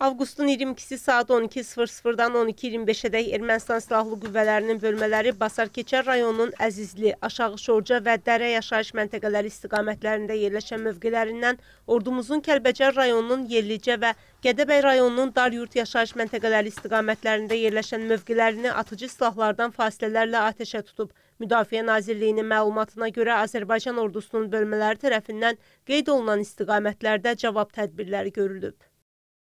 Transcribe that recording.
Avqustun 22-si saat 12.00-dan 12.25-ədək Ermənistan Silahlı Qüvvələrinin bölmələri Basarkeçər rayonunun Əzizli, Aşağı Şorca və Dərə yaşayış məntəqələri istiqamətlərində yerləşən mövqələrindən ordumuzun Kəlbəcər rayonunun Yerlicə və Qədəbəy rayonunun Daryurt yaşayış məntəqələri istiqamətlərində yerləşən mövqələrini atıcı silahlardan fasilələrlə atəşə tutub. Müdafiə Nazirliyinin məlumatına görə Azərbaycan ordusunun bölmələri tərəfindən qeyd olunan istiqamətlərdə cavab tədbirləri görülüb.